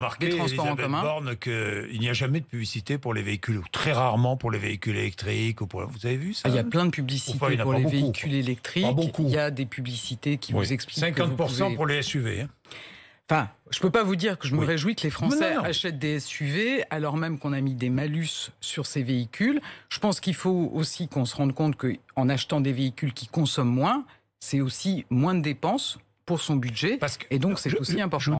Marqué, transports en commun. Borne qu'il n'y a jamais de publicité pour les véhicules, ou très rarement pour les véhicules électriques. pour... Vous avez vu ça ah, Il y a plein de publicités pour les véhicules électriques. Il y a des publicités qui vous expliquent. 50% que pour les SUV. Hein. Enfin, je ne peux pas vous dire que je me réjouis que les Français achètent des SUV alors même qu'on a mis des malus sur ces véhicules. Je pense qu'il faut aussi qu'on se rende compte qu'en achetant des véhicules qui consomment moins, c'est aussi moins de dépenses pour son budget. et donc, c'est aussi important.